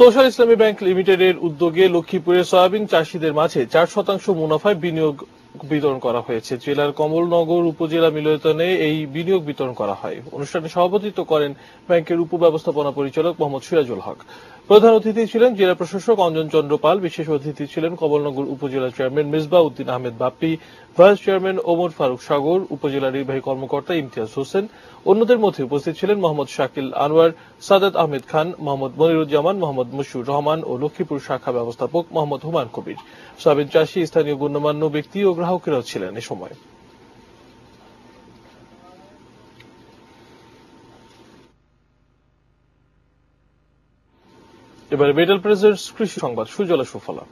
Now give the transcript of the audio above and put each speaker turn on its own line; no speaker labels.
social ইসলামী bank লিমিটেডের উদ্যোগে লক্ষ্মীপুরের সয়াবিন চাষিদের মাঝে চার শতাংশ মুনাফায় বিনিয়োগ বিতরণ করা হয়েছে জেলার কমলনগর উপজেলা মিলয়তনে এই বিনিয়োগ বিতরণ করা হয় অনুষ্ঠানে সভাপতিত্ব করেন ব্যাংকের উপব্যবস্থাপনা পরিচালক মোহাম্মদ সিরাজুল হক প্রধান অতিথি ছিলেন জেলা প্রশাসক অঞ্জন চন্দ্র পাল বিশেষ অতিথি ছিলেন কমলনগর উপজেলা chairman Misba Uddin Ahmed Bappi vice chairman Omar Faruk Sagar উপজেলা নির্বাহী কর্মকর্তা ইমতিয়াজ হোসেন অন্যদের মধ্যে উপস্থিত ছিলেন মোহাম্মদ শাকিল আনোয়ার সাদাত আহমেদ খান মোহাম্মদ মনিরুজ্জামান মোহাম্মদ মুশুর রহমান ও লক্ষ্মীপুর শাখা ব্যবস্থাপক মোহাম্মদ হুমান কবির সাবিন চাষী স্থানীয় গণ্যমান্য ব্যক্তি ও গ্রাহকেরাও ছিলেন এ সময় এবারে মেডাল প্রেসের কৃষি সংবাদ সুজলা সুফলা